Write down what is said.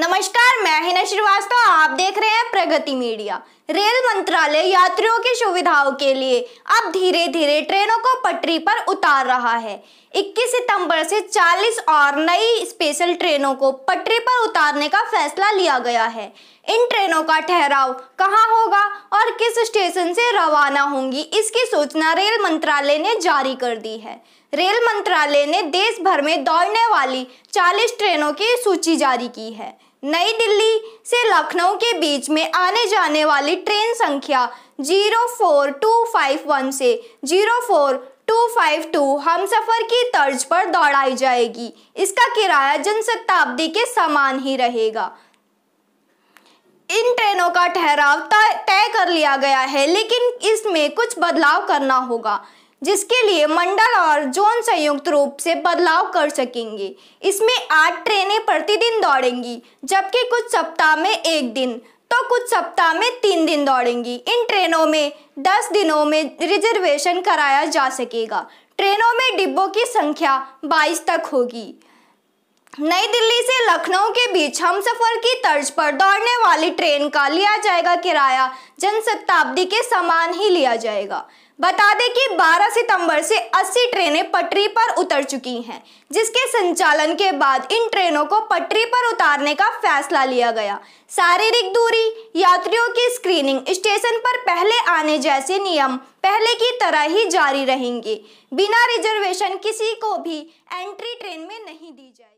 नमस्कार मैं हिना श्रीवास्तव आप देख रहे हैं प्रगति मीडिया रेल मंत्रालय यात्रियों की सुविधाओं के लिए अब धीरे धीरे ट्रेनों को पटरी पर उतार रहा है 21 सितंबर से 40 और नई स्पेशल ट्रेनों को पटरी पर उतारने का फैसला लिया गया है इन ट्रेनों का ठहराव कहाँ होगा और किस स्टेशन से रवाना होंगी इसकी सूचना रेल मंत्रालय ने जारी कर दी है रेल मंत्रालय ने देश भर में दौड़ने वाली 40 ट्रेनों की सूची जारी की है नई दिल्ली से लखनऊ के बीच में आने जाने वाली ट्रेन संख्या 04251 से 04252 हम सफ़र की तर्ज पर दौड़ाई जाएगी इसका किराया जनशताब्दी के समान ही रहेगा इन ट्रेनों का ठहराव तय कर लिया गया है लेकिन इसमें कुछ बदलाव करना होगा जिसके लिए मंडल और जोन संयुक्त रूप से बदलाव कर सकेंगे इसमें आठ ट्रेनें प्रतिदिन दौड़ेंगी जबकि कुछ सप्ताह में एक दिन तो कुछ सप्ताह में तीन दिन दौड़ेंगी इन ट्रेनों में दस दिनों में रिजर्वेशन कराया जा सकेगा ट्रेनों में डिब्बों की संख्या बाईस तक होगी नई दिल्ली से लखनऊ के बीच हम सफर की तर्ज पर दौड़ने वाली ट्रेन का लिया जाएगा किराया जन शताब्दी के समान ही लिया जाएगा बता दें कि 12 सितंबर से 80 ट्रेनें पटरी पर उतर चुकी हैं जिसके संचालन के बाद इन ट्रेनों को पटरी पर उतारने का फैसला लिया गया शारीरिक दूरी यात्रियों की स्क्रीनिंग स्टेशन पर पहले आने जैसे नियम पहले की तरह ही जारी रहेंगे बिना रिजर्वेशन किसी को भी एंट्री ट्रेन में नहीं दी जाएगी